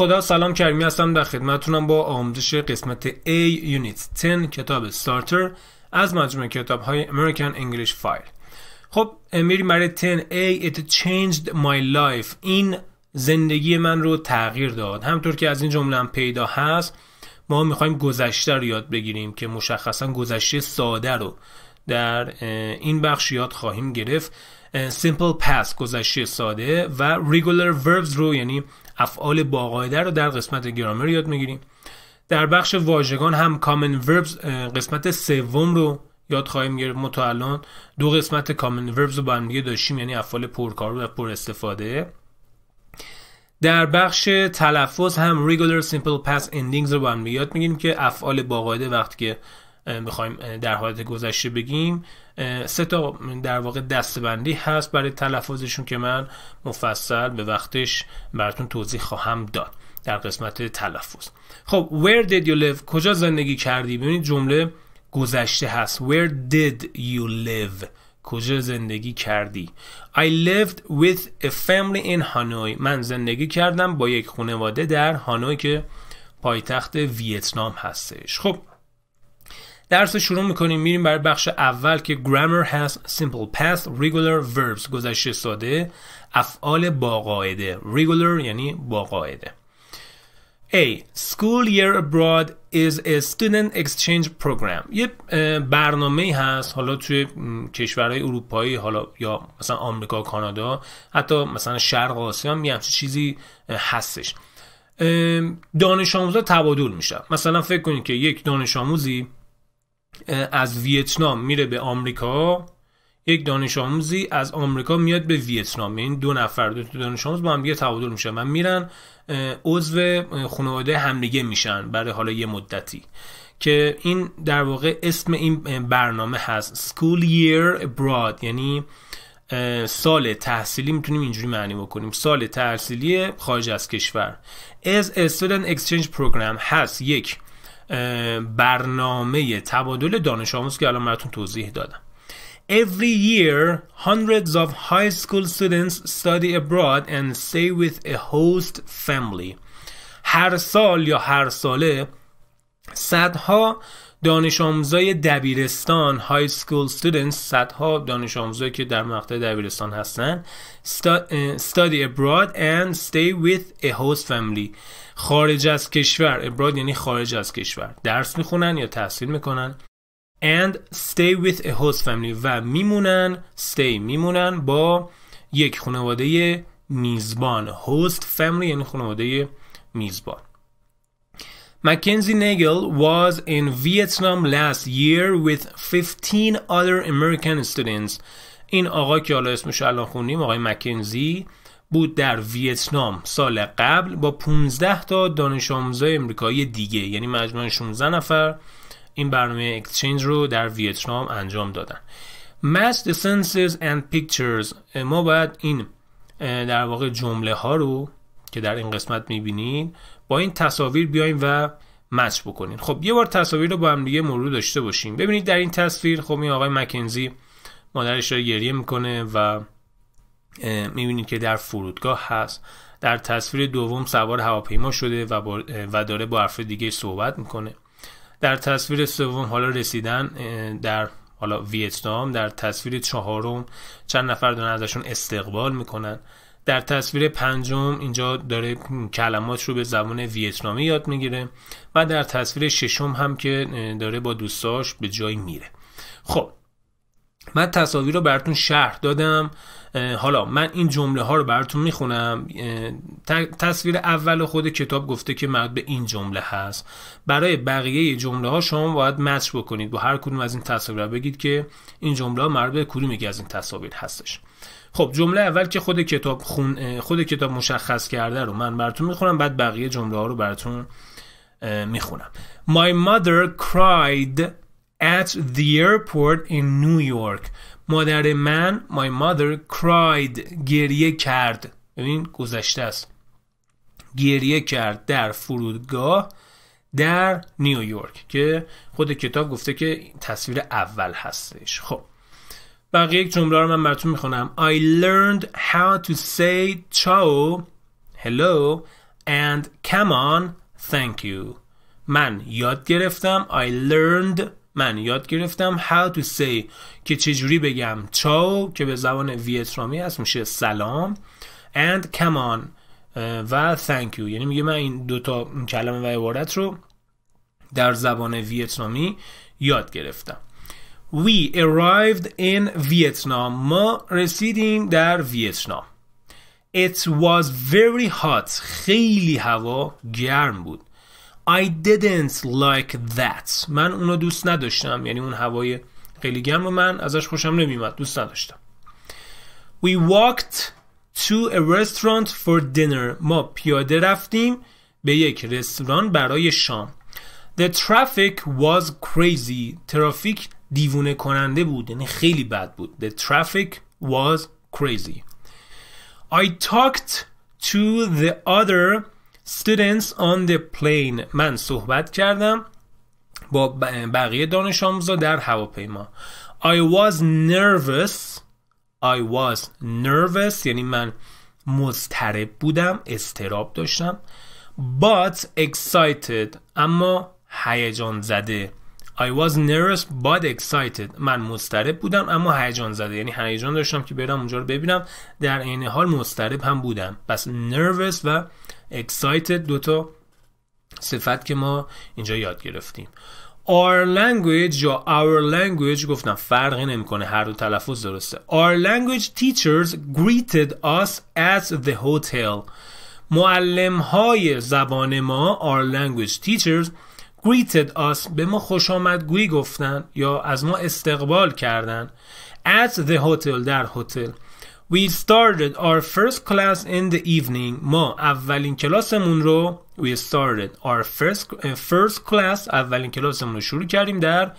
خدا سلام کرمی هستم در خدمتتونم با آموزش قسمت A Unit 10 کتاب Starter از مجموعه کتاب های American English File خب میریم برای 10A It changed my life این زندگی من رو تغییر داد همطور که از این جمله هم پیدا هست ما میخوایم گذشته رو یاد بگیریم که مشخصا گذشته ساده رو در این بخش یاد خواهیم گرفت simple past گذشته ساده و regular verbs رو یعنی افعال باقاعده رو در قسمت گرامر یاد میگیریم در بخش واژگان هم کامن وربز قسمت سوم رو یاد خواهیم گرفت متعلان دو قسمت کامن وربز رو با هم دیگه داشتیم یعنی افعال پرکار و پر استفاده در بخش تلفظ هم regular simple past endings رو با هم یاد میگیریم که افعال باقاعده وقتی که بخوایم در حالت گذشته بگیم سه تا در واقع دستبندی هست برای تلفظشون که من مفصل به وقتش براتون توضیح خواهم داد در قسمت تلفظ خب where did you live کجا زندگی کردی ببینید جمله گذشته هست where did you live کجا زندگی کردی I lived with a family in Hanoi من زندگی کردم با یک خانواده در هانوی که پایتخت ویتنام هستش خب درس شروع میکنیم میریم برای بخش اول که grammar has simple past regular verbs گذشته ساده افعال با قاعده regular یعنی با قاعده A. School year abroad is a student exchange program. یه برنامه هست حالا توی کشورهای اروپایی حالا یا مثلا آمریکا و کانادا حتی مثلا شرق آسیا هم یه چیزی هستش. دانش آموزا تبادل میشن. مثلا فکر کنید که یک دانش آموزی از ویتنام میره به آمریکا یک دانش آموزی از آمریکا میاد به ویتنام این یعنی دو نفر دو دانش آموز با هم دیگه تعادل میشن و میرن عضو خانواده همدیگه میشن برای حالا یه مدتی که این در واقع اسم این برنامه هست School Year Abroad یعنی سال تحصیلی میتونیم اینجوری معنی بکنیم سال تحصیلی خارج از کشور از Student Exchange Program هست یک برنامه تبادل دانش آموز که الان براتون توضیح دادم Every year, hundreds of high school students study abroad and stay with a host family. هر سال یا هر ساله صدها دانش آموزای دبیرستان های سکول students صدها دانش آموزایی که در مقطع دبیرستان هستن study abroad and stay with a host family خارج از کشور abroad یعنی خارج از کشور درس میخونن یا تحصیل میکنن and stay with a host family و میمونن stay میمونن با یک خانواده میزبان host family یعنی خانواده میزبان Mackenzie Nagel was in Vietnam last year with 15 other American students. این آقا که حالا اسمش الان خوندیم آقای مکنزی بود در ویتنام سال قبل با 15 تا دانش آموزای امریکایی دیگه یعنی مجموعا 16 نفر این برنامه اکسچنج رو در ویتنام انجام دادن Match the senses and pictures ما باید این در واقع جمله ها رو که در این قسمت میبینید با این تصاویر بیایم و مچ بکنیم خب یه بار تصاویر رو با هم دیگه مرور داشته باشیم ببینید در این تصویر خب این آقای مکنزی مادرش رو گریه میکنه و میبینید که در فرودگاه هست در تصویر دوم سوار هواپیما شده و, و داره با حرف دیگه صحبت میکنه در تصویر سوم حالا رسیدن در حالا ویتنام در تصویر چهارم چند نفر دارن ازشون استقبال میکنن در تصویر پنجم اینجا داره کلمات رو به زبان ویتنامی یاد میگیره و در تصویر ششم هم که داره با دوستاش به جایی میره خب من تصاویر رو براتون شرح دادم حالا من این جمله ها رو براتون میخونم تصویر اول خود کتاب گفته که مربوط به این جمله هست برای بقیه جمله ها شما باید مچ بکنید با هر کدوم از این تصاویر بگید که این جمله ها مربوط به کدوم از این تصاویر هستش خب جمله اول که خود کتاب خود کتاب مشخص کرده رو من براتون میخونم بعد بقیه جمله ها رو براتون میخونم My mother cried at the airport in New York مادر من my mother cried گریه کرد ببین گذشته است گریه کرد در فرودگاه در نیویورک که خود کتاب گفته که تصویر اول هستش خب بقیه یک جمله رو من براتون میخونم I learned how to say ciao hello and come on thank you من یاد گرفتم I learned من یاد گرفتم how to say که چجوری بگم چاو که به زبان ویتنامی هست میشه سلام and come on و thank you یعنی میگه من این دوتا کلمه و عبارت رو در زبان ویتنامی یاد گرفتم We arrived in Vietnam. ما رسیدیم در ویتنام. It was very hot. خیلی هوا گرم بود. I didn't like that. من اونو دوست نداشتم. یعنی اون هوای خیلی گرم و من ازش خوشم نمیومد. دوست نداشتم. We walked to a restaurant for dinner. ما پیاده رفتیم به یک رستوران برای شام. The traffic was crazy. ترافیک دیوونه کننده بود یعنی خیلی بد بود The traffic was crazy I talked to the other students on the plane من صحبت کردم با بقیه دانش آموزا در هواپیما I was nervous I was nervous یعنی من مضطرب بودم استراب داشتم but excited اما هیجان زده I was nervous but excited من مضطرب بودم اما هیجان زده یعنی هیجان داشتم که برم اونجا رو ببینم در عین حال مضطرب هم بودم پس nervous و excited دوتا صفت که ما اینجا یاد گرفتیم our language یا our language گفتم فرقی نمیکنه هر دو تلفظ درسته our language teachers greeted us at the hotel معلم های زبان ما our language teachers greeted us به ما خوش آمدگویی گفتن یا از ما استقبال کردن at the hotel در هتل We started our first class in the evening. ما اولین کلاسمون رو We started our first, first class اولین کلاسمون رو شروع کردیم در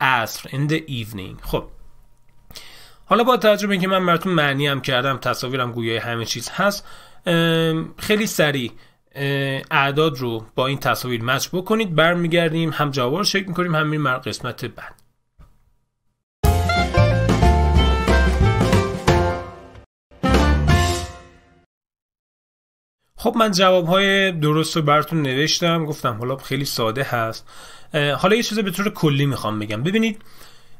عصر in the evening. خب حالا با تجربه که من براتون معنی هم کردم تصاویرم گویای همه چیز هست خیلی سریع اعداد رو با این تصاویر مچ بکنید برمیگردیم هم جواب رو شکل میکنیم هم میریم قسمت بعد خب من جواب های درست رو براتون نوشتم گفتم حالا خیلی ساده هست حالا یه چیز به طور کلی میخوام بگم ببینید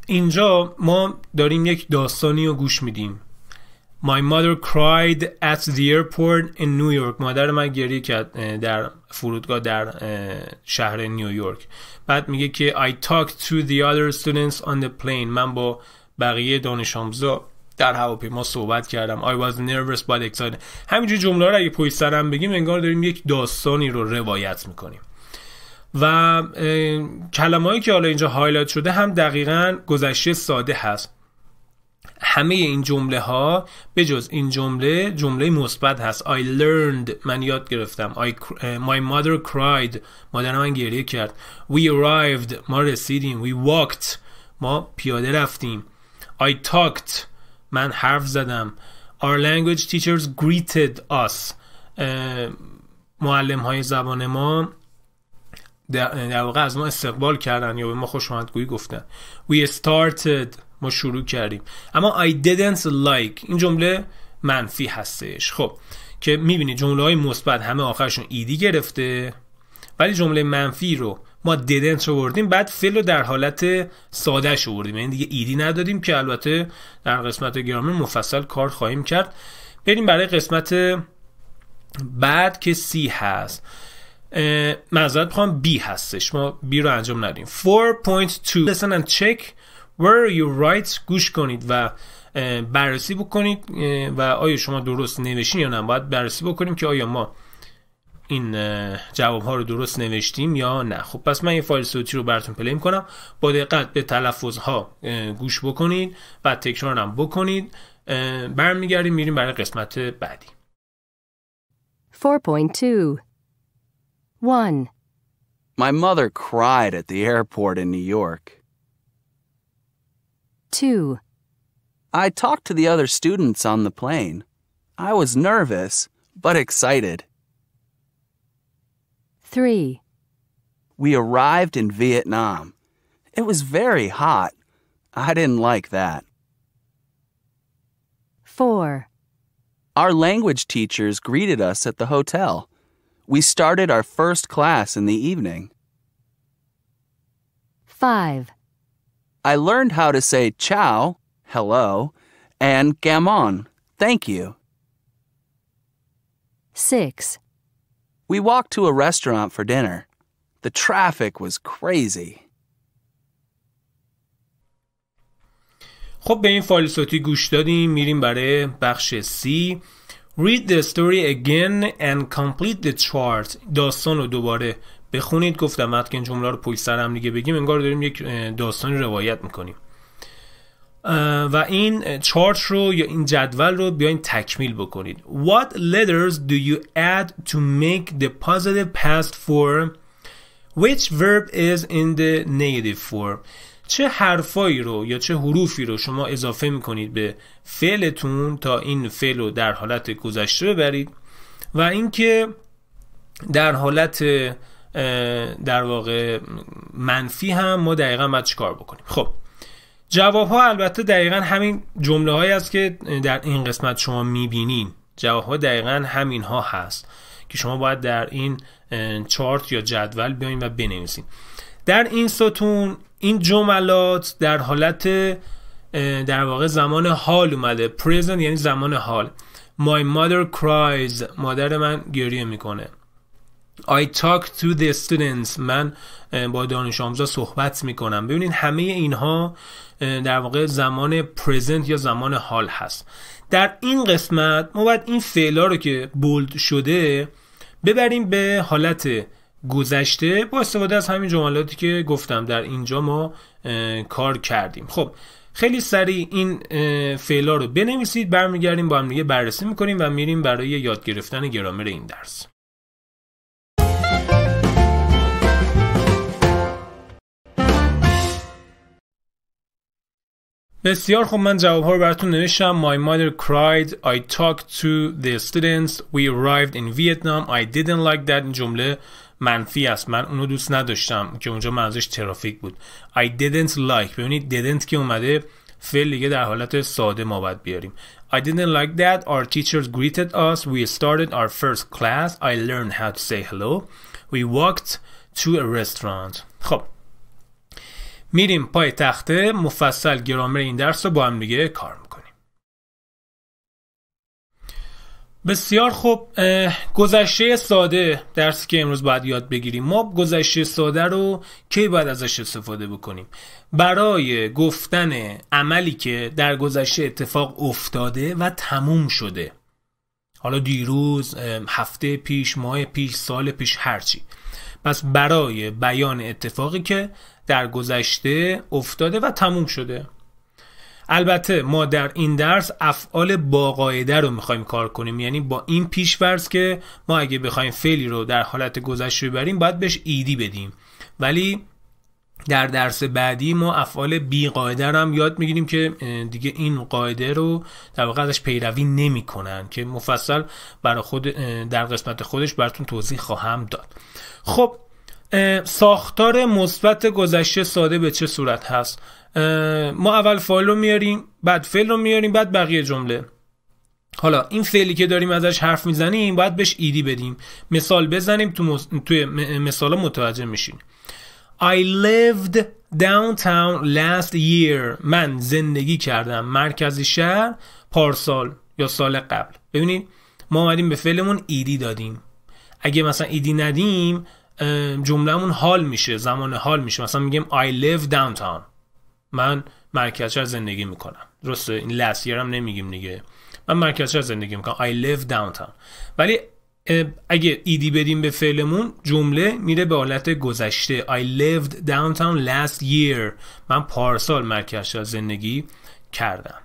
اینجا ما داریم یک داستانی رو گوش میدیم My mother cried at the airport in New York مادر من گریه کرد در فرودگاه در شهر نیویورک بعد میگه که I talked to the other students on the plane من با بقیه دانش آموزا در هواپیما صحبت کردم I was nervous but excited همینجور جمله رو اگه پشت سرم بگیم انگار داریم یک داستانی رو روایت میکنیم و کلمه‌ای که حالا اینجا هایلایت شده هم دقیقا گذشته ساده هست همه این جمله ها به جز این جمله جمله مثبت هست I learned من یاد گرفتم I, My mother cried مادر من گریه کرد We arrived ما رسیدیم We walked ما پیاده رفتیم I talked من حرف زدم Our language teachers greeted us معلم های زبان ما در واقع از ما استقبال کردن یا به ما خوش گفتن We started ما شروع کردیم اما I didn't like این جمله منفی هستش خب که میبینید جمله های مثبت همه آخرشون ایدی گرفته ولی جمله منفی رو ما didn't رو بردیم بعد فعل رو در حالت ساده شو بردیم یعنی دیگه ایدی ندادیم که البته در قسمت گرامر مفصل کار خواهیم کرد بریم برای قسمت بعد که سی هست معذرت بخوام بی هستش ما بی رو انجام ندیم 4.2 listen and check Where Are گوش کنید و بررسی بکنید و آیا شما درست نوشتین یا نه باید بررسی بکنیم که آیا ما این جواب ها رو درست نوشتیم یا نه خب پس من یه فایل صوتی رو براتون پلی کنم با دقت به تلفظ ها گوش بکنید و هم بکنید برمیگردیم میریم برای قسمت بعدی 4.2 1 My mother cried at the airport in New York. 2. I talked to the other students on the plane. I was nervous, but excited. 3. We arrived in Vietnam. It was very hot. I didn't like that. 4. Our language teachers greeted us at the hotel. We started our first class in the evening. 5. I learned how to say ciao, hello, and gammon, thank you. 6. We walked to a restaurant for dinner. The traffic was crazy. خب به این صوتی گوش دادیم میریم برای بخش C. Read the story again and complete the chart داستان رو دوباره بخونید گفتم وقتی این جمله رو پشت سر هم دیگه بگیم انگار داریم یک داستانی روایت میکنیم و این چارت رو یا این جدول رو بیاین تکمیل بکنید What letters do you add to make the positive past form which verb is in the negative form چه حرفایی رو یا چه حروفی رو شما اضافه میکنید به فعلتون تا این فعل رو در حالت گذشته ببرید و اینکه در حالت در واقع منفی هم ما دقیقا باید چیکار بکنیم خب جواب ها البته دقیقا همین جمله هایی است که در این قسمت شما میبینین جواب ها دقیقا همین ها هست که شما باید در این چارت یا جدول بیاین و بنویسین در این ستون این جملات در حالت در واقع زمان حال اومده present یعنی زمان حال my mother cries مادر من گریه میکنه I talk to the students من با دانش آموزا صحبت می کنم ببینید همه اینها در واقع زمان پرزنت یا زمان حال هست در این قسمت ما باید این فعلا رو که بولد شده ببریم به حالت گذشته با استفاده از همین جملاتی که گفتم در اینجا ما کار کردیم خب خیلی سریع این فعلا رو بنویسید برمیگردیم با هم دیگه بررسی میکنیم و میریم برای یاد گرفتن گرامر این درس بسیار خب من جواب ها رو براتون نوشتم My mother cried I talked to the students We arrived in Vietnam I didn't like that این جمله منفی است من اونو دوست نداشتم که اونجا منظورش ترافیک بود I didn't like ببینید didn't که اومده فعل دیگه در حالت ساده ما باید بیاریم I didn't like that Our teachers greeted us We started our first class I learned how to say hello We walked to a restaurant خب میریم پای تخته مفصل گرامر این درس رو با هم دیگه کار میکنیم بسیار خوب گذشته ساده درسی که امروز باید یاد بگیریم ما گذشته ساده رو کی باید ازش استفاده بکنیم برای گفتن عملی که در گذشته اتفاق افتاده و تموم شده حالا دیروز هفته پیش ماه پیش سال پیش هرچی پس برای بیان اتفاقی که در گذشته افتاده و تموم شده البته ما در این درس افعال باقاعده رو میخوایم کار کنیم یعنی با این پیشورز که ما اگه بخوایم فعلی رو در حالت گذشته ببریم باید بهش ایدی بدیم ولی در درس بعدی ما افعال بی قاعده رو هم یاد میگیریم که دیگه این قاعده رو در واقع ازش پیروی نمیکنن که مفصل برای خود در قسمت خودش براتون توضیح خواهم داد خب ساختار مثبت گذشته ساده به چه صورت هست ما اول فایل رو میاریم بعد فعل رو میاریم بعد بقیه جمله حالا این فعلی که داریم ازش حرف میزنیم باید بهش ایدی بدیم مثال بزنیم تو مص... توی م... مثالا متوجه میشیم I lived downtown last year من زندگی کردم مرکز شهر پارسال یا سال قبل ببینید ما آمدیم به فعلمون ایدی دادیم اگه مثلا ایدی ندیم جملهمون حال میشه زمان حال میشه مثلا میگیم I live downtown من مرکز شهر زندگی میکنم درسته این last year هم نمیگیم دیگه من مرکز شهر زندگی میکنم I live downtown ولی اگه ایدی بدیم به فعلمون جمله میره به حالت گذشته I lived downtown last year من پارسال مرکز شهر زندگی کردم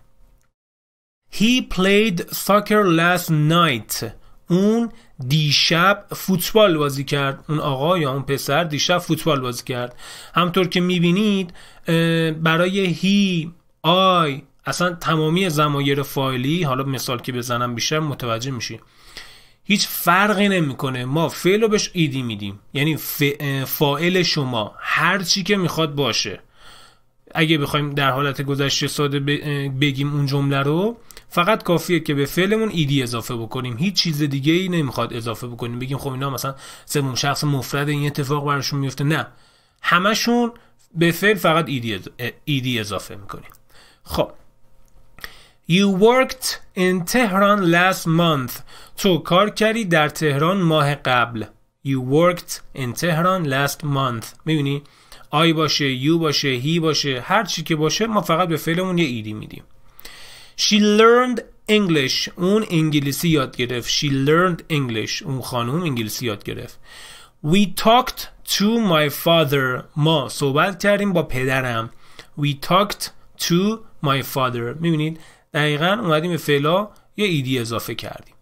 He played soccer last night اون دیشب فوتبال بازی کرد اون آقا یا اون پسر دیشب فوتبال بازی کرد همطور که میبینید برای هی آی اصلا تمامی زمایر فایلی حالا مثال که بزنم بیشتر متوجه میشی هیچ فرقی نمیکنه ما فعل رو بهش ایدی میدیم یعنی فائل شما هر چی که میخواد باشه اگه بخوایم در حالت گذشته ساده بگیم اون جمله رو فقط کافیه که به فعلمون ایدی اضافه بکنیم هیچ چیز دیگه ای نمیخواد اضافه بکنیم بگیم خب اینا مثلا سوم شخص مفرد این اتفاق براشون میفته نه همشون به فعل فقط ایدی, اضافه میکنیم خب You worked in Tehran last month. تو کار کردی در تهران ماه قبل. You worked in Tehran last month. میبینی؟ آی باشه، یو باشه، هی باشه، هر چی که باشه ما فقط به فعلمون یه ایدی میدیم. She learned English اون انگلیسی یاد گرفت She learned English اون خانوم انگلیسی یاد گرفت We talked to my father ما صحبت کردیم با پدرم We talked to my father میبینید دقیقا اومدیم به فعلا یه ایدی اضافه کردیم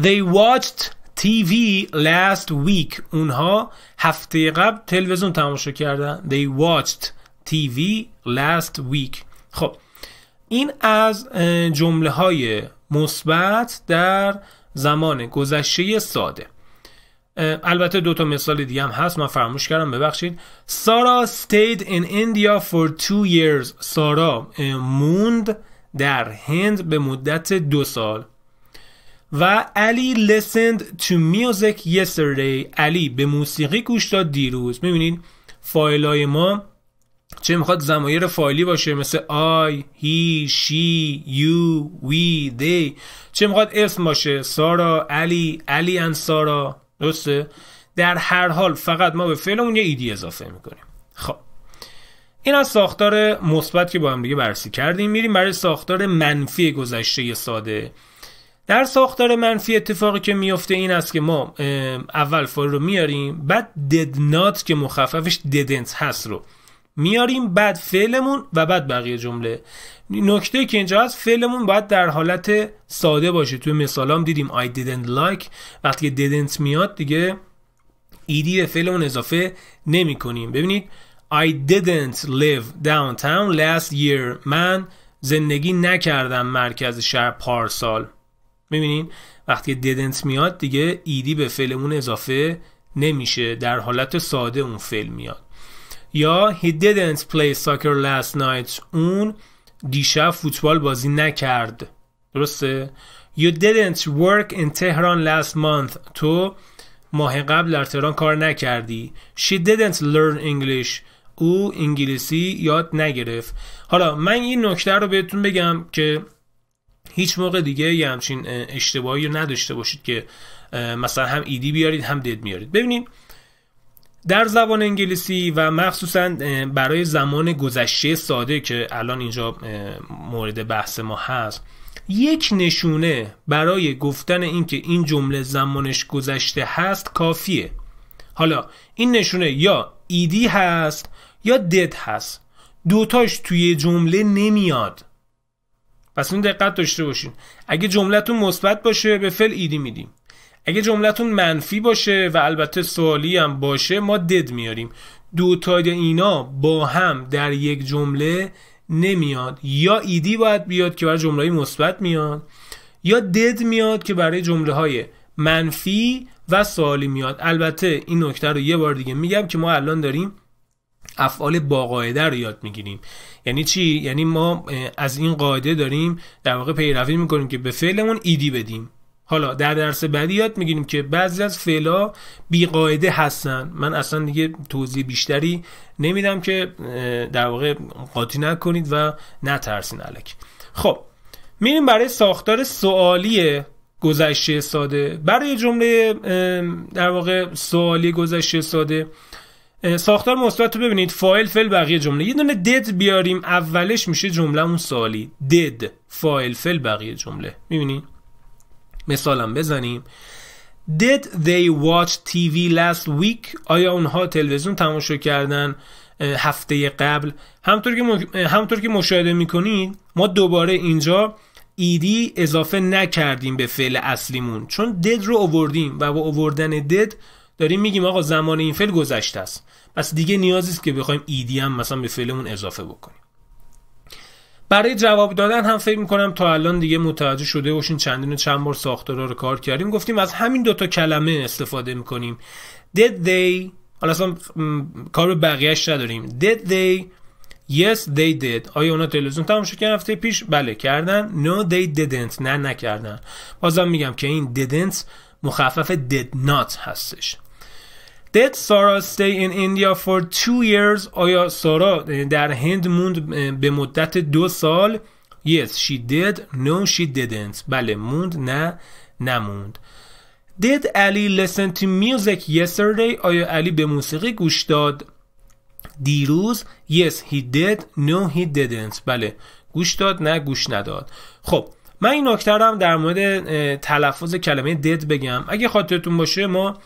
They watched TV last week اونها هفته قبل تلویزیون تماشا کردن They watched TV last week خب این از جمله های مثبت در زمان گذشته ساده البته دو تا مثال دیگه هم هست من فراموش کردم ببخشید سارا stayed in India for two years سارا موند در هند به مدت دو سال و علی listened تو music yesterday علی به موسیقی گوش داد دیروز میبینید فایل های ما چه میخواد زمایر فایلی باشه مثل آی هی شی یو وی دی چه میخواد اسم باشه سارا علی علی ان سارا درسته در هر حال فقط ما به فعلمون یه ایدی اضافه میکنیم خب این از ساختار مثبت که با هم دیگه بررسی کردیم میریم برای ساختار منفی گذشته ساده در ساختار منفی اتفاقی که میفته این است که ما اول فایل رو میاریم بعد did not که مخففش didn't هست رو میاریم بعد فعلمون و بعد بقیه جمله نکته که اینجا هست فعلمون باید در حالت ساده باشه توی هم دیدیم I didn't like وقتی که didn't میاد دیگه ایدی به فعلمون اضافه نمی کنیم ببینید I didn't live downtown last year من زندگی نکردم مرکز شهر پارسال میبینین وقتی didn't میاد دیگه ایدی به فعلمون اضافه نمیشه در حالت ساده اون فعل میاد یا He didn't play soccer last night اون دیشب فوتبال بازی نکرد درسته؟ You didn't work in Tehran last month تو ماه قبل در تهران کار نکردی She didn't learn English او انگلیسی یاد نگرفت حالا من این نکته رو بهتون بگم که هیچ موقع دیگه یه همچین اشتباهی رو نداشته باشید که مثلا هم ایدی e بیارید هم دد میارید ببینید در زبان انگلیسی و مخصوصا برای زمان گذشته ساده که الان اینجا مورد بحث ما هست یک نشونه برای گفتن اینکه این, جمله زمانش گذشته هست کافیه حالا این نشونه یا ایدی هست یا دد هست دوتاش توی جمله نمیاد پس این دقت داشته باشین اگه جملتون مثبت باشه به فعل ایدی میدیم اگه جملتون منفی باشه و البته سوالی هم باشه ما دد میاریم دوتای اینا با هم در یک جمله نمیاد یا ایدی باید بیاد که برای جمله مثبت میاد یا دد میاد که برای جمله های منفی و سوالی میاد البته این نکته رو یه بار دیگه میگم که ما الان داریم افعال با قاعده رو یاد میگیریم یعنی چی یعنی ما از این قاعده داریم در واقع پیروی میکنیم که به فعلمون ایدی بدیم حالا در درس بعدی یاد میگیریم که بعضی از فعلا بیقاعده هستن من اصلا دیگه توضیح بیشتری نمیدم که در واقع قاطی نکنید و نترسین علک خب میریم برای ساختار سوالی گذشته ساده برای جمله در واقع سوالی گذشته ساده ساختار مثبت رو ببینید فایل فل بقیه جمله یه دونه دد بیاریم اولش میشه جمله اون سوالی دد فایل فل بقیه جمله میبینید مثالم بزنیم Did they watch TV last week? آیا اونها تلویزیون تماشا کردن هفته قبل همطور که, همطور که مشاهده میکنید ما دوباره اینجا ایدی اضافه نکردیم به فعل اصلیمون چون دد رو اووردیم و با اووردن دد داریم میگیم آقا زمان این فعل گذشته است پس دیگه نیازی است که بخوایم ایدی هم مثلا به فعلمون اضافه بکنیم برای جواب دادن هم فکر میکنم تا الان دیگه متوجه شده باشین چندین و چند بار ساختارا رو کار کردیم گفتیم از همین دوتا کلمه استفاده میکنیم did they حالا اصلا کار بقیهش نداریم did they yes they did آیا اونا تلویزیون شد کردن هفته پیش بله کردن no they didn't نه نکردن بازم میگم که این didn't مخفف did not هستش Did Sara stay in India for two years? آیا سارا در هند موند به مدت دو سال؟ Yes, she did. No, she didn't. بله موند نه نموند. Did Ali listen to music yesterday? آیا علی به موسیقی گوش داد؟ دیروز Yes, he did. No, he didn't. بله گوش داد نه گوش نداد. خب من این نکته در مورد تلفظ کلمه did بگم. اگه خاطرتون باشه ما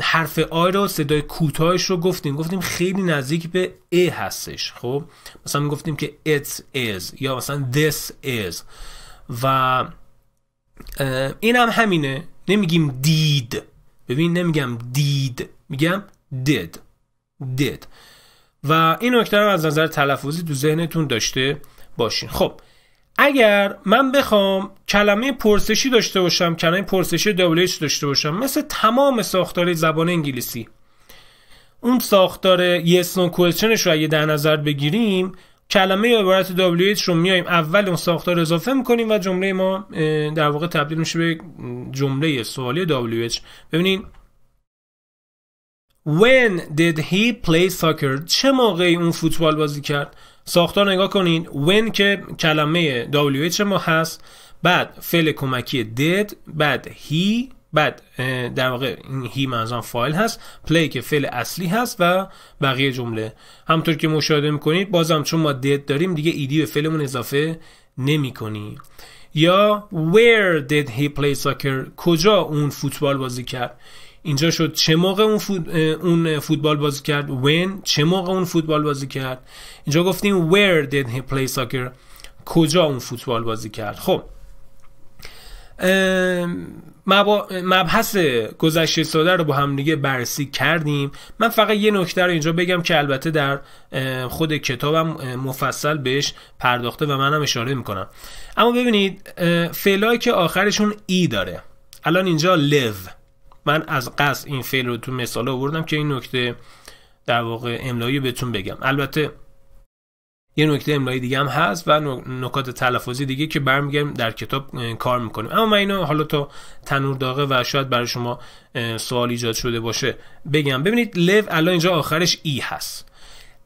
حرف آی رو صدای کوتاهش رو گفتیم گفتیم خیلی نزدیک به ای هستش خب مثلا گفتیم که it is یا مثلا this is و این هم همینه نمیگیم دید ببین نمیگم دید میگم did did و این نکته رو از نظر تلفظی تو ذهنتون داشته باشین خب اگر من بخوام کلمه پرسشی داشته باشم کلمه پرسشی WH داشته باشم مثل تمام ساختار زبان انگلیسی اون ساختار yes no questionش رو اگه در نظر بگیریم کلمه عبارت WH رو میایم اول اون ساختار اضافه میکنیم و جمله ما در واقع تبدیل میشه به جمله سوالی WH ببینین When did he play soccer؟ چه موقعی اون فوتبال بازی کرد؟ ساختار نگاه کنین when که کلمه WH ما هست بعد فعل کمکی did بعد he بعد در واقع این هی منظم فایل هست پلی که فعل اصلی هست و بقیه جمله همطور که مشاهده میکنید بازم چون ما did داریم دیگه ایدی به فعلمون اضافه نمی یا where did he play soccer کجا اون فوتبال بازی کرد اینجا شد چه موقع اون, اون فوتبال بازی کرد when چه موقع اون فوتبال بازی کرد اینجا گفتیم where did he play soccer کجا اون فوتبال بازی کرد خب مبحث گذشته ساده رو با هم دیگه بررسی کردیم من فقط یه نکته رو اینجا بگم که البته در خود کتابم مفصل بهش پرداخته و منم اشاره میکنم اما ببینید فعلایی که آخرشون ای e داره الان اینجا live من از قصد این فعل رو تو مثال آوردم که این نکته در واقع املایی بهتون بگم البته یه نکته املایی دیگه هم هست و نکات تلفظی دیگه که برمیگردیم در کتاب کار میکنیم اما من اینو حالا تا تنور داغه و شاید برای شما سوال ایجاد شده باشه بگم ببینید لو الان اینجا آخرش ای هست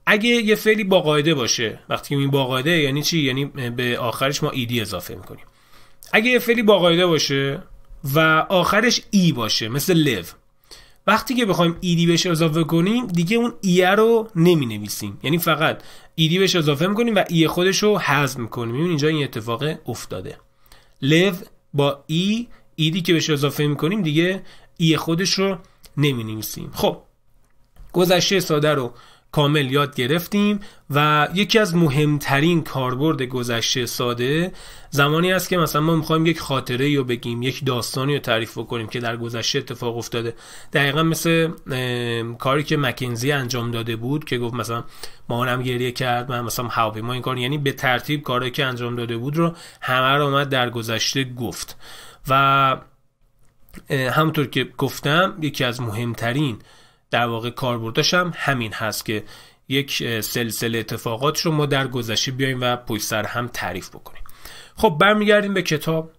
اگه یه فعلی با قاعده باشه وقتی این با قاعده یعنی چی یعنی به آخرش ما دی اضافه میکنیم اگه یه فعلی با قاعده باشه و آخرش ای باشه مثل لو وقتی که بخوایم ایدی بهش اضافه کنیم دیگه اون ای رو نمی نویسیم یعنی فقط ایدی بهش اضافه میکنیم و ای خودش رو حذف میکنیم میبینید اینجا این اتفاق افتاده لو با ای ایدی که بهش اضافه میکنیم دیگه ای خودش رو نمی نویسیم خب گذشته ساده رو کامل یاد گرفتیم و یکی از مهمترین کاربرد گذشته ساده زمانی است که مثلا ما میخوایم یک خاطره رو بگیم یک داستانی رو تعریف بکنیم که در گذشته اتفاق افتاده دقیقا مثل کاری که مکنزی انجام داده بود که گفت مثلا هم گریه کرد من مثلا ما این کار یعنی به ترتیب کارهایی که انجام داده بود رو همه رو در گذشته گفت و همطور که گفتم یکی از مهمترین در واقع کاربردش هم همین هست که یک سلسله اتفاقات رو ما در گذشته بیایم و پشت سر هم تعریف بکنیم خب برمیگردیم به کتاب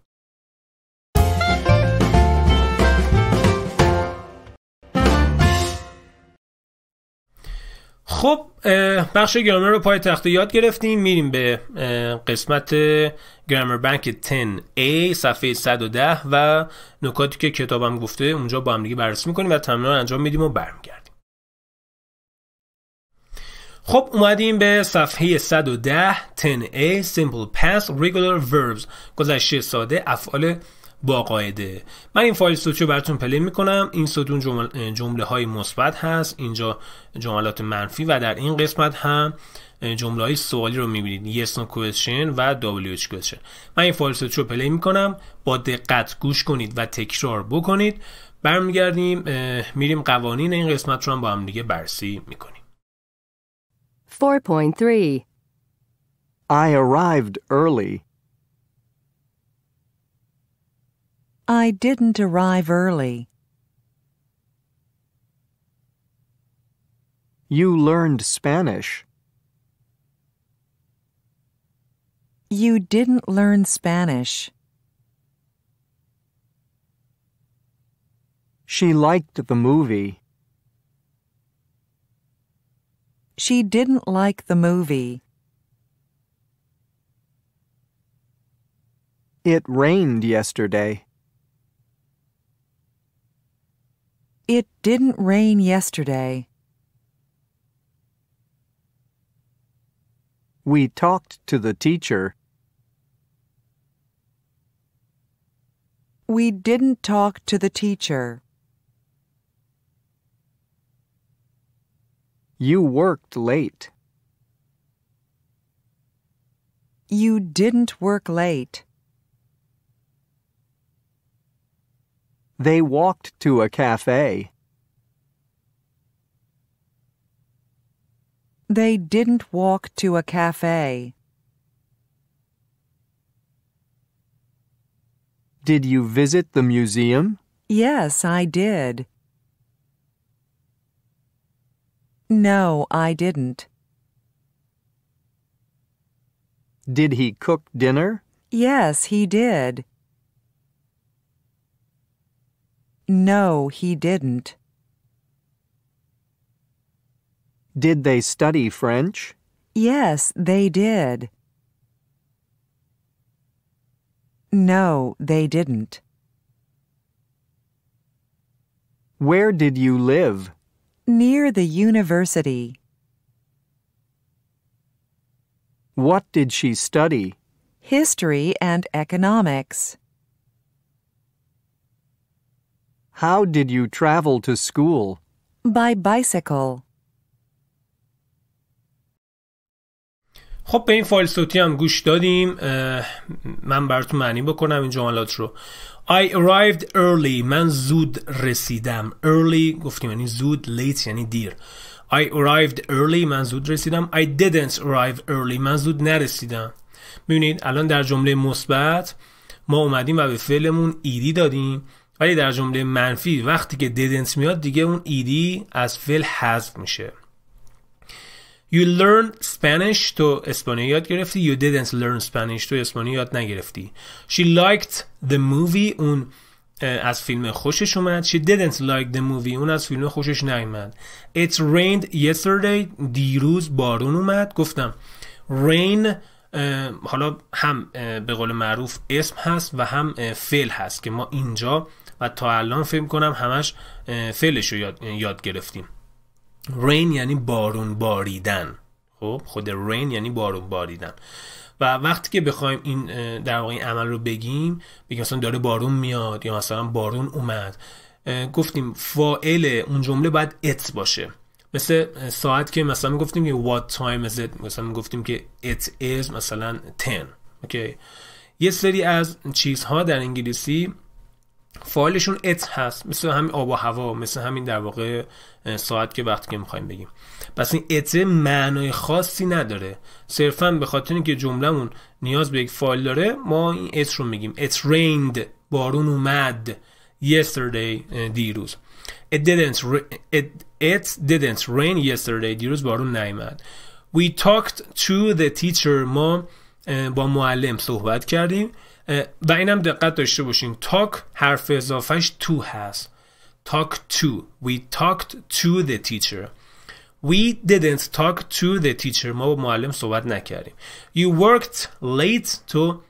خب بخش گرامر رو پای تخته یاد گرفتیم میریم به قسمت گرامر Bank 10A صفحه 110 و نکاتی که کتابم گفته اونجا با هم دیگه بررسی میکنیم و تمرین انجام میدیم و برمیگردیم خب اومدیم به صفحه 110 10A Simple Past Regular Verbs گذشته ساده افعال با قاعده من این فایل صوتی رو براتون پلی میکنم این ستون جمله های مثبت هست اینجا جملات منفی و در این قسمت هم یعنی جمله های سوالی رو میبینید yes no question و wh question من این فایل رو پلی میکنم با دقت گوش کنید و تکرار بکنید برمیگردیم میریم قوانین این قسمت رو هم با هم دیگه بررسی میکنیم 4.3 I arrived early. I didn't arrive early. You learned Spanish. You didn't learn Spanish. She liked the movie. She didn't like the movie. It rained yesterday. It didn't rain yesterday. We talked to the teacher. We didn't talk to the teacher. You worked late. You didn't work late. They walked to a cafe. They didn't walk to a cafe. Did you visit the museum? Yes, I did. No, I didn't. Did he cook dinner? Yes, he did. No, he didn't. Did they study French? Yes, they did. No, they didn't. Where did you live? Near the university. What did she study? History and economics. How did you travel to school? By bicycle. خب به این فایل صوتی هم گوش دادیم من براتون معنی بکنم این جملات رو I arrived early من زود رسیدم early گفتیم یعنی زود late یعنی دیر I arrived early من زود رسیدم I didn't arrive early من زود نرسیدم میبینید الان در جمله مثبت ما اومدیم و به فعلمون ایدی دادیم ولی در جمله منفی وقتی که didn't میاد دیگه اون ایدی از فعل حذف میشه You learned Spanish تو اسپانیا یاد گرفتی You didn't learn Spanish تو اسپانیا یاد نگرفتی She liked the movie اون از فیلم خوشش اومد She didn't like the movie اون از فیلم خوشش نیومد It rained yesterday دیروز بارون اومد گفتم rain حالا هم به قول معروف اسم هست و هم فعل هست که ما اینجا و تا الان فکر کنم همش فعلش رو یاد, یاد گرفتیم رین یعنی بارون باریدن خب خود رین یعنی بارون باریدن و وقتی که بخوایم این در واقع این عمل رو بگیم بگیم مثلا داره بارون میاد یا مثلا بارون اومد گفتیم فائل اون جمله باید ات باشه مثل ساعت که مثلا میگفتیم که what time is it مثلا میگفتیم که it is مثلا 10 اوکی یه سری از چیزها در انگلیسی فایلشون ات هست مثل همین آب و هوا مثل همین در واقع ساعت که وقت که میخوایم بگیم پس این ات معنای خاصی نداره صرفا به خاطر اینکه جملهمون نیاز به یک فایل داره ما این ات رو میگیم ات rained بارون اومد yesterday دیروز it didn't, it, it didn't rain yesterday دیروز بارون نیامد we talked to the teacher ما با معلم صحبت کردیم و اینم دقت داشته باشین تاک حرف اضافهش تو هست talk to we talked to the teacher we didn't talk to the teacher ما با معلم صحبت نکردیم you worked late تو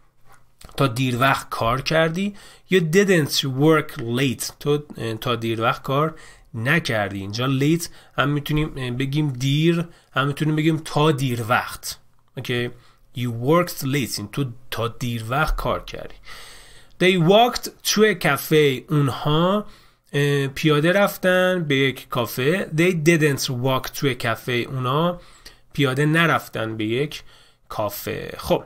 تا دیر وقت کار کردی you didn't work late تو تا دیر وقت کار نکردی اینجا late هم میتونیم بگیم دیر هم میتونیم بگیم تا دیر وقت اوکی okay. You worked late. تو تا دیر وقت کار کردی They walked to a cafe. اونها پیاده رفتن به یک کافه They didn't walk to a cafe. اونا پیاده نرفتن به یک کافه خب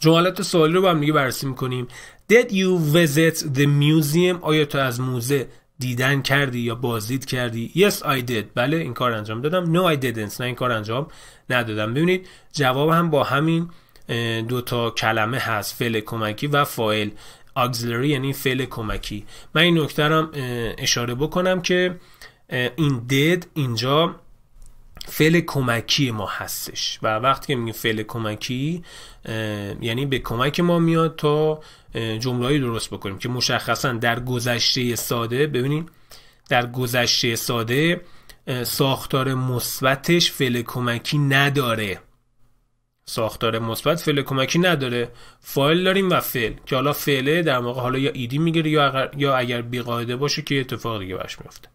جملات سوالی رو با هم دیگه بررسی میکنیم Did you visit the museum؟ آیا تو از موزه دیدن کردی یا بازدید کردی yes I did بله این کار انجام دادم no I didn't نه این کار انجام ندادم ببینید جواب هم با همین دو تا کلمه هست فعل کمکی و فایل auxiliary یعنی فعل کمکی من این نکته هم اشاره بکنم که این did اینجا فعل کمکی ما هستش و وقتی که میگیم فعل کمکی یعنی به کمک ما میاد تا جمله درست بکنیم که مشخصا در گذشته ساده ببینیم در گذشته ساده ساختار مثبتش فعل کمکی نداره ساختار مثبت فعل کمکی نداره فایل داریم و فعل که حالا فعله در موقع حالا یا ایدی میگیره یا اگر, یا اگر بیقاعده باشه که اتفاق دیگه براش میفته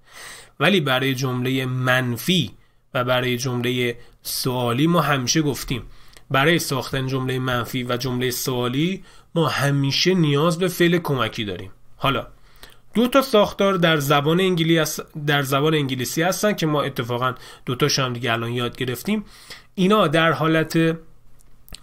ولی برای جمله منفی و برای جمله سوالی ما همیشه گفتیم برای ساختن جمله منفی و جمله سوالی ما همیشه نیاز به فعل کمکی داریم حالا دو تا ساختار در زبان در زبان انگلیسی هستن که ما اتفاقا دو تاش هم دیگه الان یاد گرفتیم اینا در حالت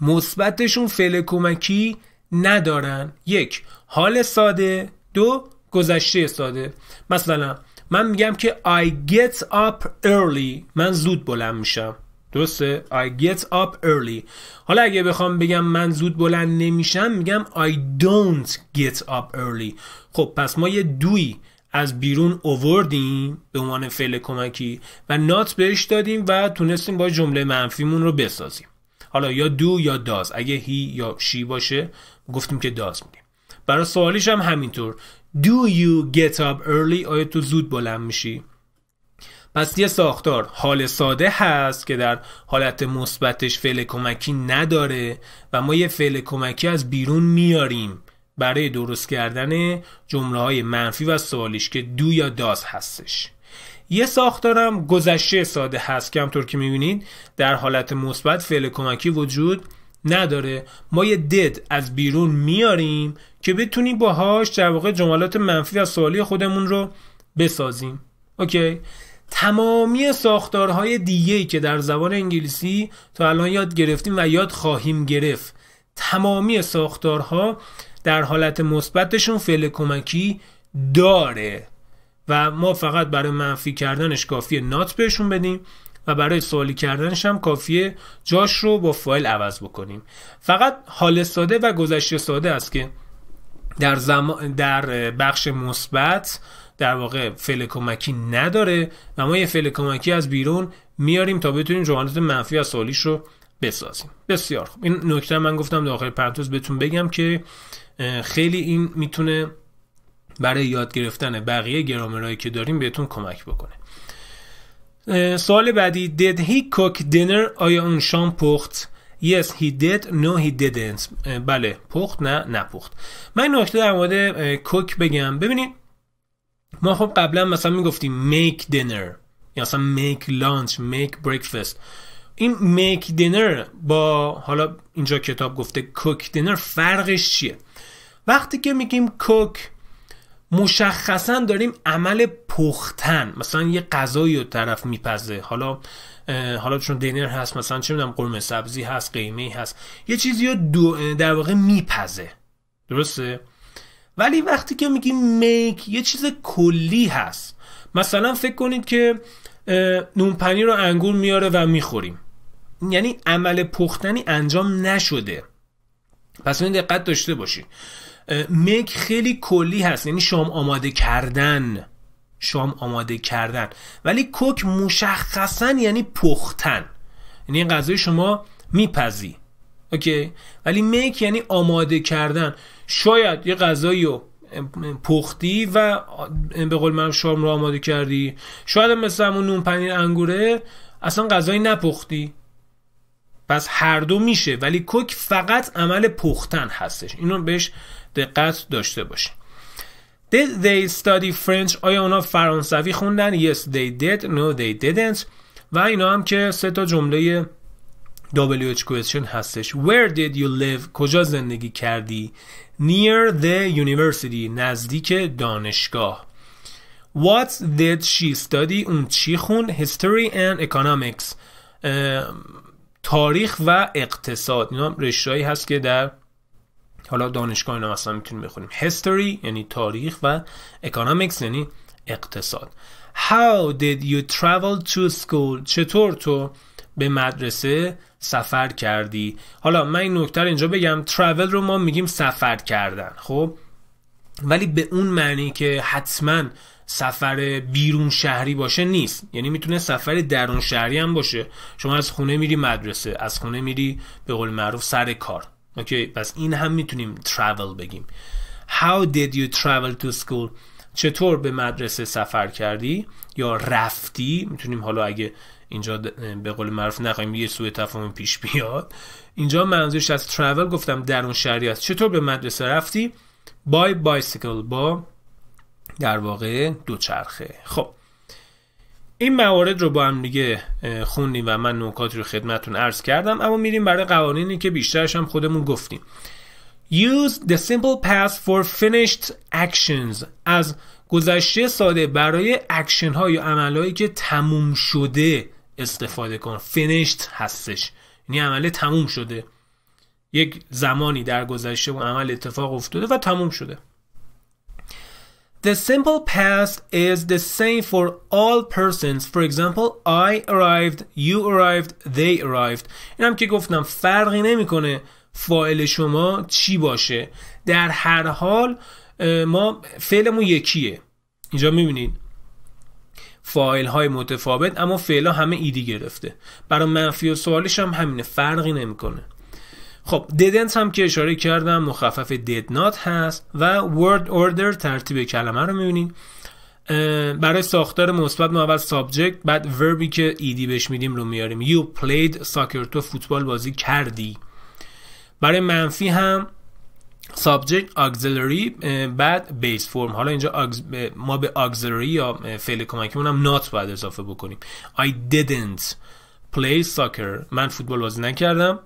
مثبتشون فعل کمکی ندارن یک حال ساده دو گذشته ساده مثلا من میگم که I get up early من زود بلند میشم درسته I get up early حالا اگه بخوام بگم من زود بلند نمیشم میگم I don't get up early خب پس ما یه دوی از بیرون اووردیم به عنوان فعل کمکی و نات بهش دادیم و تونستیم با جمله منفیمون رو بسازیم حالا یا دو یا داز اگه هی یا شی باشه گفتیم که داز میگیم برای سوالیش هم همینطور Do you get up early آیا تو زود بلند میشی؟ پس یه ساختار حال ساده هست که در حالت مثبتش فعل کمکی نداره و ما یه فعل کمکی از بیرون میاریم برای درست کردن جمله های منفی و سوالیش که دو یا داز هستش یه ساختارم گذشته ساده هست که همطور که میبینید در حالت مثبت فعل کمکی وجود نداره ما یه دد از بیرون میاریم که بتونیم باهاش در واقع جملات منفی و سوالی خودمون رو بسازیم اوکی تمامی ساختارهای دیگه که در زبان انگلیسی تا الان یاد گرفتیم و یاد خواهیم گرفت تمامی ساختارها در حالت مثبتشون فعل کمکی داره و ما فقط برای منفی کردنش کافیه نات بهشون بدیم و برای سوالی کردنش هم کافیه جاش رو با فایل عوض بکنیم فقط حال ساده و گذشته ساده است که در, زم... در بخش مثبت در واقع فعل کمکی نداره و ما یه فعل کمکی از بیرون میاریم تا بتونیم جملات منفی از سوالیش رو بسازیم بسیار خوب این نکته من گفتم داخل پرانتز بهتون بگم که خیلی این میتونه برای یاد گرفتن بقیه گرامرهایی که داریم بهتون کمک بکنه سوال بعدی did he cook dinner آیا اون شام پخت yes he did no he didn't بله پخت نه نپخت من نکته در مورد کوک بگم ببینید ما خب قبلا مثلا میگفتیم make dinner یا مثلا make lunch make breakfast این make dinner با حالا اینجا کتاب گفته cook dinner فرقش چیه وقتی که میگیم cook مشخصا داریم عمل پختن مثلا یه غذایی رو طرف میپزه حالا حالا چون دینر هست مثلا چه میدونم قرمه سبزی هست قیمه هست یه چیزی رو در واقع میپزه درسته ولی وقتی که میگیم میک یه چیز کلی هست مثلا فکر کنید که نون رو انگور میاره و میخوریم یعنی عمل پختنی انجام نشده پس این دقت داشته باشید میک خیلی کلی هست یعنی شام آماده کردن شام آماده کردن ولی کوک مشخصا یعنی پختن یعنی غذای شما میپذی اوکی ولی میک یعنی آماده کردن شاید یه غذایی رو پختی و به قول من شام رو آماده کردی شاید مثل همون نون پنیر انگوره اصلا غذایی نپختی پس هر دو میشه ولی کوک فقط عمل پختن هستش اینو بهش دقت داشته باشه Did they study French؟ آیا اونا فرانسوی خوندن؟ Yes they did. No they didn't. و اینا هم که سه تا جمله WH question هستش Where did you live کجا زندگی کردی Near the university نزدیک دانشگاه What did she study اون چی خون History and economics تاریخ و اقتصاد اینا رشتهایی هست که در حالا دانشگاه اینا اصلا میتونیم بخونیم history یعنی تاریخ و economics یعنی اقتصاد how did you travel to school چطور تو به مدرسه سفر کردی حالا من این نکته اینجا بگم ترول رو ما میگیم سفر کردن خب ولی به اون معنی که حتما سفر بیرون شهری باشه نیست یعنی میتونه سفر درون شهری هم باشه شما از خونه میری مدرسه از خونه میری به قول معروف سر کار اوکی پس این هم میتونیم travel بگیم how did you travel to school چطور به مدرسه سفر کردی یا رفتی میتونیم حالا اگه اینجا به قول معروف نخواهیم یه سوء تفاهم پیش بیاد اینجا منظورش از ترافل گفتم در اون شهری چطور به مدرسه رفتی بای بایسیکل با در واقع دوچرخه خب این موارد رو با هم دیگه خوندیم و من نکاتی رو خدمتون عرض کردم اما میریم برای قوانینی که بیشترش هم خودمون گفتیم Use the simple past for finished actions از گذشته ساده برای اکشن ها یا عملهایی که تموم شده استفاده کن فینیشت هستش یعنی عمل تموم شده یک زمانی در گذشته و عمل اتفاق افتاده و تموم شده The simple past is the same for all persons. For example, I arrived, you arrived, they arrived. این هم که گفتم فرقی نمیکنه فاعل شما چی باشه. در هر حال ما فعلمون یکیه. اینجا میبینید فایل های متفاوت اما فعلا همه ایدی گرفته برای منفی و سوالش هم همینه فرقی نمیکنه خب didn't هم که اشاره کردم مخفف did not هست و word order ترتیب کلمه رو میبینید برای ساختار مثبت ما اول سابجکت بعد وربی که ایدی بهش میدیم رو میاریم یو played soccer تو فوتبال بازی کردی برای منفی هم سابجکت auxiliary بعد بیس فرم حالا اینجا ما به auxiliary یا فعل کمکی هم نات باید اضافه بکنیم I didn't play soccer من فوتبال بازی نکردم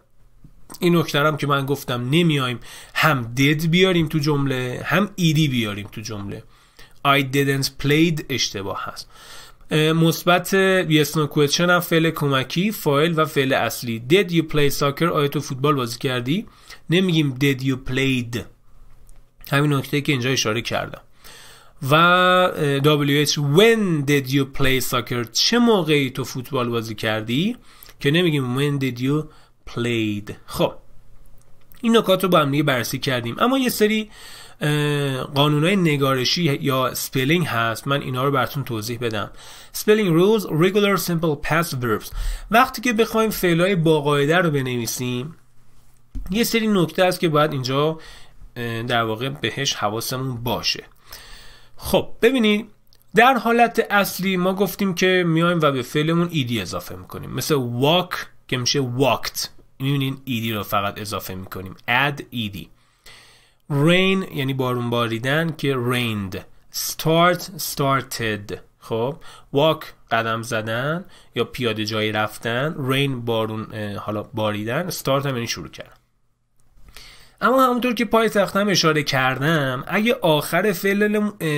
این هم که من گفتم نمیایم هم did بیاریم تو جمله هم ایدی بیاریم تو جمله I didn't played اشتباه هست مثبت yes no question هم فعل کمکی فایل و فعل اصلی did you play soccer آیا تو فوتبال بازی کردی نمیگیم did you played همین نکته که اینجا اشاره کردم و WH when did you play soccer چه موقعی تو فوتبال بازی کردی که نمیگیم when did you played خب این نکات رو با هم بررسی کردیم اما یه سری قانونهای نگارشی یا سپلینگ هست من اینا رو براتون توضیح بدم سپلینگ rules regular simple past verbs وقتی که بخوایم فعلای با قاعده رو بنویسیم یه سری نکته است که باید اینجا در واقع بهش حواسمون باشه خب ببینید در حالت اصلی ما گفتیم که میایم و به فعلمون ایدی اضافه میکنیم مثل walk که میشه walked میبینین ایدی رو فقط اضافه میکنیم add ایدی rain یعنی بارون باریدن که rained start started خب walk قدم زدن یا پیاده جایی رفتن rain بارون حالا باریدن start هم یعنی شروع کردن اما همونطور که پای تختم اشاره کردم اگه آخر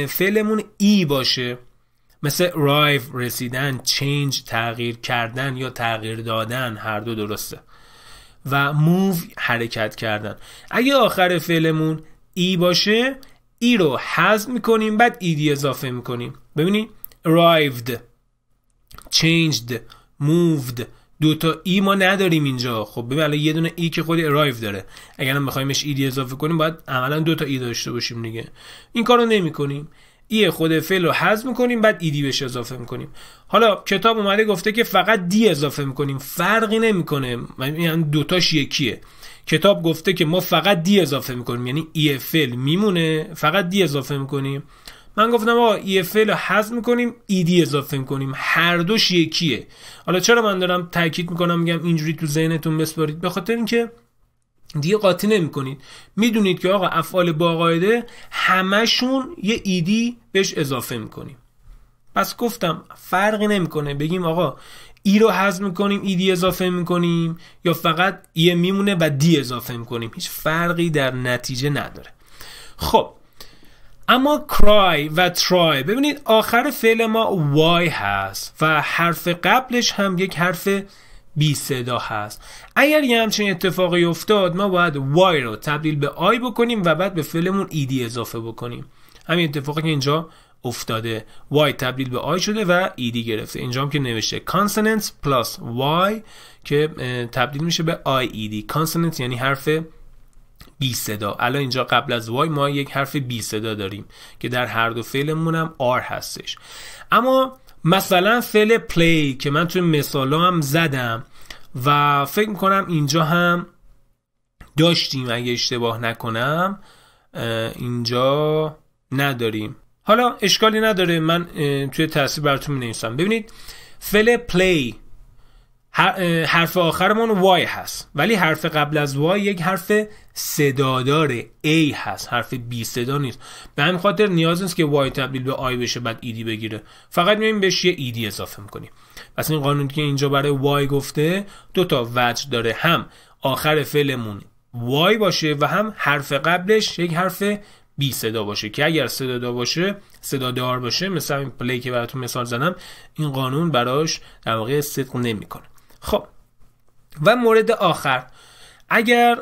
فعلمون ای باشه مثل arrive رسیدن change تغییر کردن یا تغییر دادن هر دو درسته و move حرکت کردن اگه آخر فعلمون ای باشه ای رو حذف میکنیم بعد ایدی اضافه میکنیم ببینید arrived changed moved دو تا ای ما نداریم اینجا خب ببین الان یه دونه ای که خود ارایو داره اگر بخوایمش ای دی اضافه کنیم باید عملا دو تا ای داشته باشیم دیگه این کارو نمیکنیم ای خود فعل رو حذف میکنیم بعد ایدی بهش اضافه میکنیم حالا کتاب اومده گفته که فقط دی اضافه میکنیم فرقی نمیکنه یعنی دوتاش یکیه کتاب گفته که ما فقط دی اضافه میکنیم یعنی ای فعل میمونه فقط دی اضافه میکنیم من گفتم آقا e رو حذف میکنیم ایدی e اضافه میکنیم هر دوش یکیه حالا چرا من دارم تاکید میکنم میگم اینجوری تو ذهنتون بسپارید به خاطر اینکه دیگه قاطی نمیکنید میدونید که آقا افعال باقاعده همشون یه ایدی e بهش اضافه میکنیم پس گفتم فرقی نمیکنه بگیم آقا ای رو حذف میکنیم ایدی اضافه میکنیم یا فقط یه میمونه و دی اضافه میکنیم هیچ فرقی در نتیجه نداره خب اما cry و try ببینید آخر فعل ما y هست و حرف قبلش هم یک حرف بی صدا هست اگر یه همچین اتفاقی افتاد ما باید y رو تبدیل به آی بکنیم و بعد به فعلمون ed اضافه بکنیم همین اتفاقی که اینجا افتاده y تبدیل به آی شده و ed گرفته اینجا هم که نوشته consonants plus y که تبدیل میشه به ied consonants یعنی حرف بی صدا الان اینجا قبل از وای ما یک حرف بی صدا داریم که در هر دو فعلمون هم آر هستش اما مثلا فعل پلی که من توی مثالا هم زدم و فکر میکنم اینجا هم داشتیم اگه اشتباه نکنم اینجا نداریم حالا اشکالی نداره من توی تحصیل براتون می نویسم ببینید فعل پلی حرف آخرمون وای هست ولی حرف قبل از وای یک حرف صدادار ای هست حرف بی صدا نیست به همین خاطر نیاز نیست که وای تبدیل به آی بشه بعد ایدی e بگیره فقط میایم بهش یه ایدی e اضافه میکنیم پس این قانون که اینجا برای وای گفته دو تا وجه داره هم آخر فعلمون وای باشه و هم حرف قبلش یک حرف بی صدا باشه که اگر صدا باشه صدا دار باشه مثلا این پلی که براتون مثال زدم این قانون براش در واقع صدق نمیکنه خب و مورد آخر اگر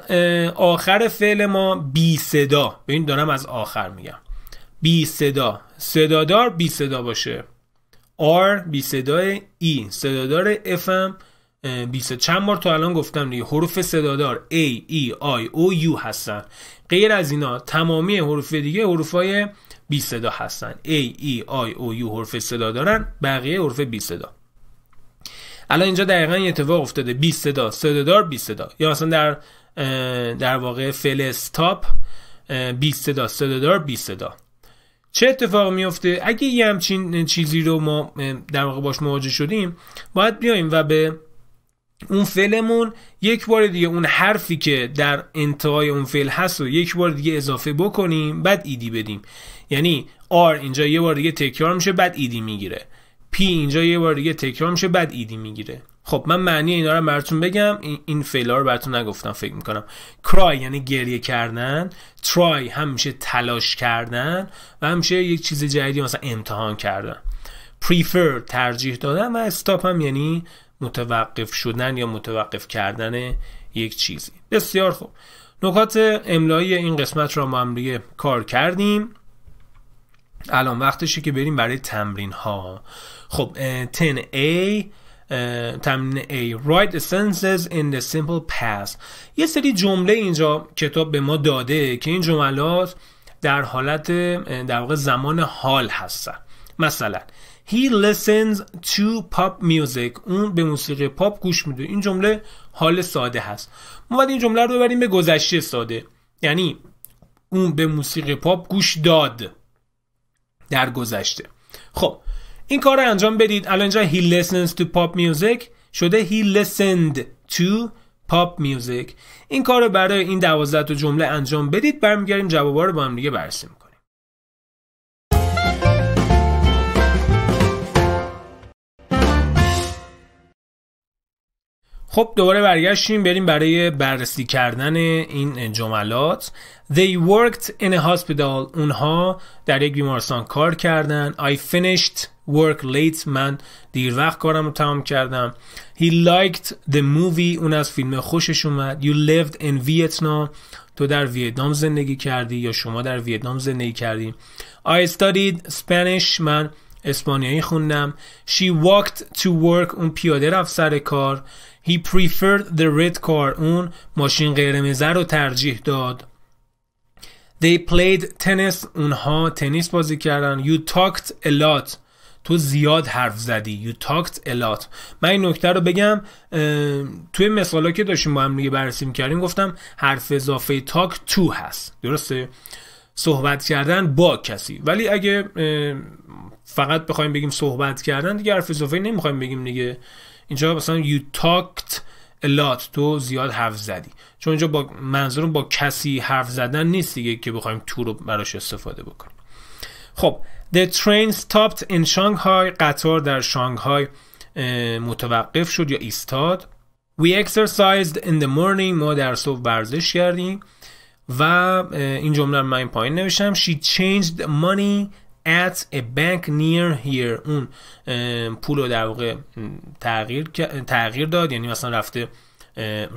آخر فعل ما بی صدا ببین دارم از آخر میگم بی صدا صدادار بی صدا باشه آر بی صدای ای صدادار اف هم بی صدا. چند بار تو الان گفتم دیگه حروف صدادار A, ای آی او یو هستن غیر از اینا تمامی حروف دیگه حروف های بی صدا هستن A, E, I, O, U حروف صدا دارن بقیه حروف بی صدا الان اینجا دقیقا این اتفاق افتاده بی صدا دار بی صدا یا مثلا در در واقع فل استاپ بی صدا دار بی صدا چه اتفاق میفته اگه یه همچین چیزی رو ما در واقع باش مواجه شدیم باید بیایم و به اون فعلمون یک بار دیگه اون حرفی که در انتهای اون فعل هست رو یک بار دیگه اضافه بکنیم بعد ایدی بدیم یعنی آر اینجا یه بار دیگه تکرار میشه بعد ایدی میگیره پی اینجا یه بار دیگه تکرار میشه بعد ایدی e میگیره خب من معنی اینا رو براتون بگم این فیلا رو براتون نگفتم فکر میکنم کرای یعنی گریه کردن ترای میشه تلاش کردن و همیشه یک چیز جدیدی مثلا امتحان کردن پریفر ترجیح دادن و استاپ هم یعنی متوقف شدن یا متوقف کردن یک چیزی بسیار خوب نکات املایی این قسمت را ما هم کار کردیم الان وقتشه که بریم برای تمرین ها خب 10A تمرین A Write sentences in the simple past یه سری جمله اینجا کتاب به ما داده که این جملات در حالت در واقع زمان حال هستن مثلا He listens to pop music اون به موسیقی پاپ گوش میده این جمله حال ساده هست ما باید این جمله رو ببریم به گذشته ساده یعنی اون به موسیقی پاپ گوش داد در گذشته خب این کار رو انجام بدید الان اینجا he listens to pop music شده he listened to pop music. این کار رو برای این دوازده تا جمله انجام بدید برمیگردیم جوابا رو با هم دیگه بررسی میکنیم خب دوباره برگشتیم بریم برای بررسی کردن این جملات They worked in a hospital. اونها در یک بیمارستان کار کردن. I finished work late. من دیر وقت کارم رو تمام کردم. He liked the movie. اون از فیلم خوشش اومد. You lived in Vietnam. تو در ویتنام زندگی کردی یا شما در ویتنام زندگی کردی. I studied Spanish. من اسپانیایی خوندم. She walked to work. اون پیاده رفت سر کار. He preferred the red car. اون ماشین قرمز رو ترجیح داد. They played tennis اونها تنیس بازی کردن You talked a lot تو زیاد حرف زدی You talked a lot من این نکته رو بگم توی مثالا که داشتیم با هم دیگه بررسی کردیم گفتم حرف اضافه تاک تو هست درسته صحبت کردن با کسی ولی اگه فقط بخوایم بگیم صحبت کردن دیگه حرف اضافه نمیخوایم بگیم دیگه اینجا مثلا you talked لات تو زیاد حرف زدی چون اینجا با منظورم با کسی حرف زدن نیست دیگه که بخوایم تو رو براش استفاده بکنیم خب The train stopped in Shanghai قطار در شانگهای متوقف شد یا ایستاد We exercised in the morning ما در صبح ورزش کردیم و این جمله رو من این پایین نوشتم She changed money at a bank near here اون پول رو در واقع تغییر تغییر داد یعنی مثلا رفته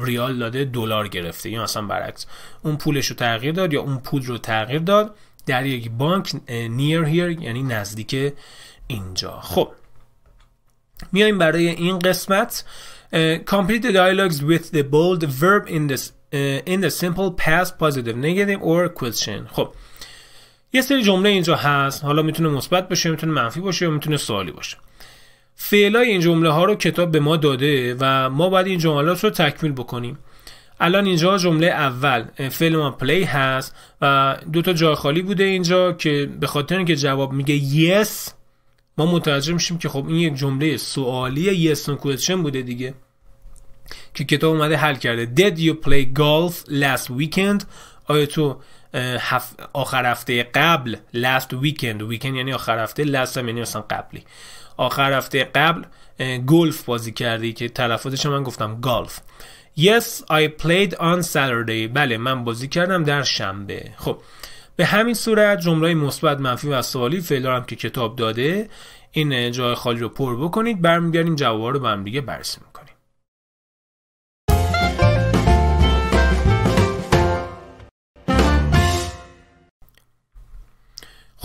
ریال داده دلار گرفته یا مثلا برعکس اون پولش رو تغییر داد یا اون پول رو تغییر داد در یک بانک near here یعنی نزدیک اینجا خب میایم برای این قسمت complete the dialogues with the bold verb in the, in the simple past positive negative or question خب یه سری جمله اینجا هست حالا میتونه مثبت باشه میتونه منفی باشه میتونه سوالی باشه فعلای این جمله ها رو کتاب به ما داده و ما باید این جملات رو تکمیل بکنیم الان اینجا جمله اول فعل ما پلی هست و دو تا جای خالی بوده اینجا که به خاطر اینکه جواب میگه یس ما متوجه میشیم که خب این یک جمله سوالی یس yes بوده دیگه که کتاب اومده حل کرده Did you play golf last weekend؟ آیا تو هف... آخر هفته قبل last weekend weekend یعنی آخر هفته last یعنی قبلی آخر هفته قبل گلف بازی کردی که تلفظش من گفتم گلف Yes I played on Saturday بله من بازی کردم در شنبه خب به همین صورت جمله مثبت منفی و سوالی فعلا هم که کتاب داده این جای خالی رو پر بکنید برمیگردیم جواب رو به هم دیگه بررسی میکنیم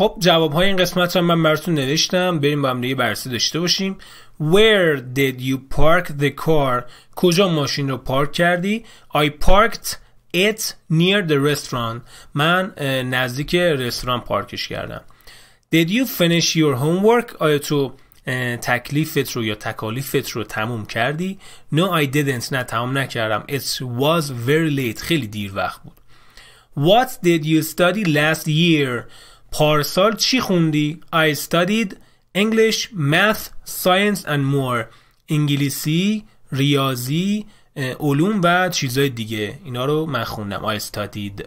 خب جواب های این قسمت رو من براتون نوشتم بریم با هم دیگه بررسی داشته باشیم Where did you park the car کجا ماشین رو پارک کردی I parked it near the restaurant من نزدیک رستوران پارکش کردم Did you finish your homework آیا تو تکلیفت رو یا تکالیفت رو تموم کردی No I didn't نه تمام نکردم It was very late خیلی دیر وقت بود What did you study last year پارسال چی خوندی؟ I studied English, Math, Science and More انگلیسی، ریاضی، علوم و چیزهای دیگه اینا رو من خوندم I studied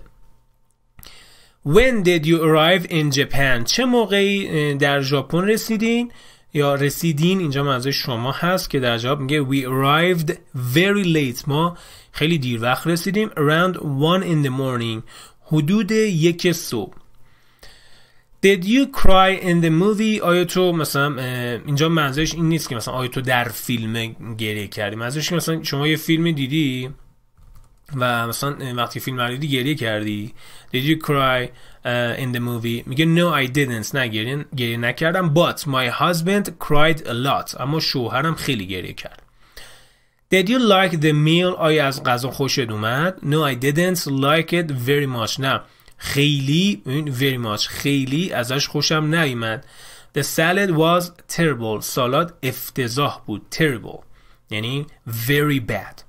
When did you arrive in Japan? چه موقعی در ژاپن رسیدین؟ یا رسیدین اینجا منظور شما هست که در جواب میگه We arrived very late ما خیلی دیر وقت رسیدیم Around one in the morning حدود یک صبح Did you cry in the movie آیا تو مثلا اینجا منظورش این نیست که مثلا آیا تو در فیلم گریه کردی منظورش که مثلا شما یه فیلم دیدی و مثلا وقتی فیلم رو دیدی گریه کردی Did you cry in the movie میگه No I didn't نه گریه, نکردم But my husband cried a lot اما شوهرم خیلی گریه کرد Did you like the meal آیا از غذا خوشت اومد No I didn't like it very much نه خیلی very much خیلی ازش خوشم نیومد The salad was terrible سالاد افتضاح بود terrible یعنی very bad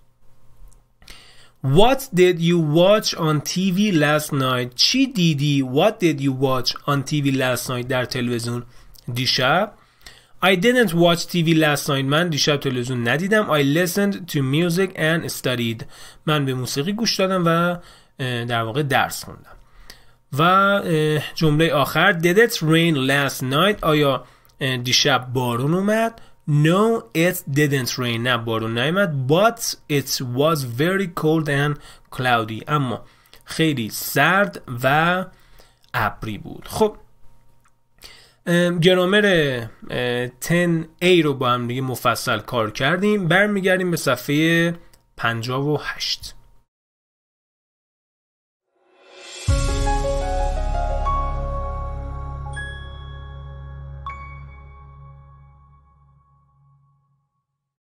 What did you watch on TV last night چی دیدی What did you watch on TV last night در تلویزیون دیشب I didn't watch TV last night. من دیشب تلویزیون ندیدم. I listened to music and studied. من به موسیقی گوش دادم و در واقع درس خوندم. و جمله آخر Did it rain last night آیا دیشب بارون اومد No it didn't rain نه بارون نیامد But it was very cold and cloudy اما خیلی سرد و ابری بود خب گرامر 10 A رو با هم دیگه مفصل کار کردیم برمیگردیم به صفحه 58